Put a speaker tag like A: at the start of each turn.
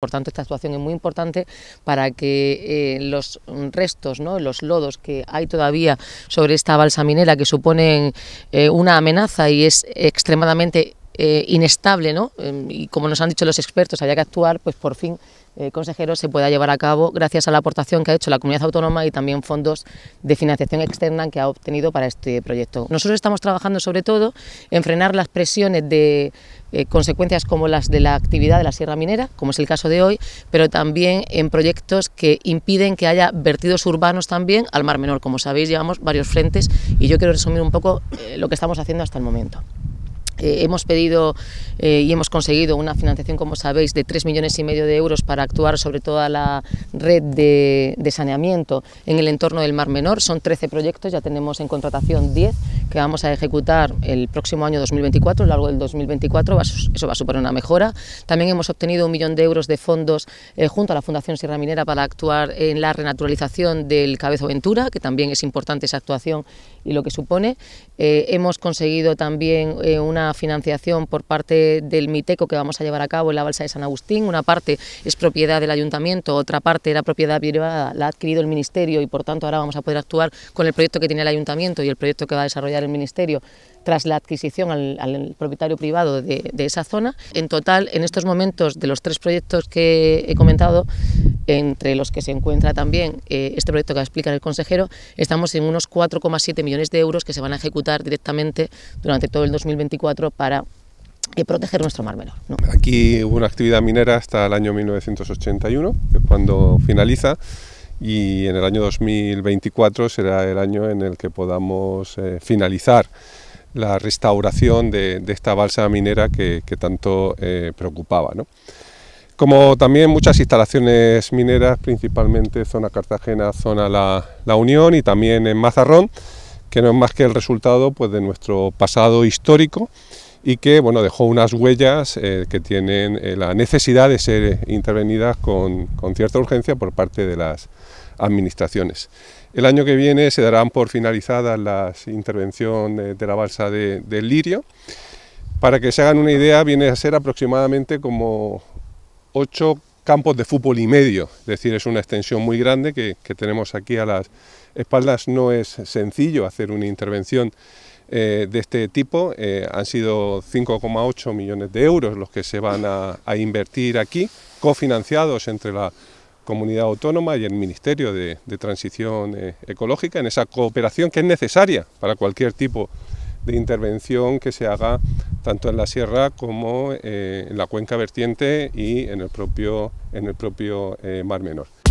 A: Por tanto, esta actuación es muy importante para que eh, los restos, ¿no? los lodos que hay todavía sobre esta balsa minera que suponen eh, una amenaza y es extremadamente eh, inestable, ¿no? Em, y como nos han dicho los expertos, había que actuar, pues por fin, eh, consejeros, se pueda llevar a cabo gracias a la aportación que ha hecho la comunidad autónoma y también fondos de financiación externa que ha obtenido para este proyecto. Nosotros estamos trabajando sobre todo en frenar las presiones de eh, consecuencias como las de la actividad de la sierra minera, como es el caso de hoy, pero también en proyectos que impiden que haya vertidos urbanos también al Mar Menor. Como sabéis, llevamos varios frentes y yo quiero resumir un poco lo que estamos haciendo hasta el momento. Eh, hemos pedido eh, y hemos conseguido una financiación, como sabéis, de 3 millones y medio de euros para actuar sobre toda la red de, de, saneamiento en el entorno del Mar Menor. Son 13 proyectos, ya tenemos en contratación 10 que vamos a ejecutar el próximo año 2024, a lo largo del 2024, eso va a suponer una mejora. También hemos obtenido un millón de euros de fondos eh, junto a la Fundación Sierra Minera para actuar en la renaturalización del Cabezo Ventura, que también es importante esa actuación y lo que supone. Eh, hemos conseguido también eh, una financiación por parte del MITECO que vamos a llevar a cabo en la Balsa de San Agustín. Una parte es propiedad del Ayuntamiento, otra parte era propiedad privada, la ha adquirido el Ministerio y por tanto ahora vamos a poder actuar con el proyecto que tiene el Ayuntamiento y el proyecto que va a desarrollar del Ministerio tras la adquisición al, propietario privado de, esa zona. En total, en estos momentos, de los tres proyectos que he comentado, entre los que se encuentra también eh, este proyecto que explica el consejero, estamos en unos 4,7 millones de euros que se van a ejecutar directamente durante todo el 2024 para eh, proteger nuestro mar menor.
B: Aquí hubo una actividad minera hasta el año 1981, que es cuando finaliza y en el año 2024 será el año en el que podamos eh, finalizar la restauración de, esta balsa minera que, tanto eh, preocupaba. Como también muchas instalaciones mineras, principalmente zona Cartagena, zona La, Unión y también en Mazarrón, que no es más que el resultado pues, de nuestro pasado histórico y que bueno, dejó unas huellas eh, que tienen eh, la necesidad de ser intervenidas con, cierta urgencia por parte de las administraciones. El año que viene se darán por finalizadas las intervenciones eh, de, la balsa del Lirio. Para que se hagan una idea, viene a ser aproximadamente como ocho campos de fútbol y medio, es decir, es una extensión muy grande que, que tenemos aquí a las espaldas. No es sencillo hacer una intervención eh, de este tipo. Eh, han sido 5,8 millones de euros los que se van a, invertir aquí, cofinanciados entre la comunidad autónoma y el Ministerio de, Transición eh, Ecológica, en esa cooperación que es necesaria para cualquier tipo de intervención que se haga tanto en la sierra como en la cuenca vertiente y en el propio Mar Menor.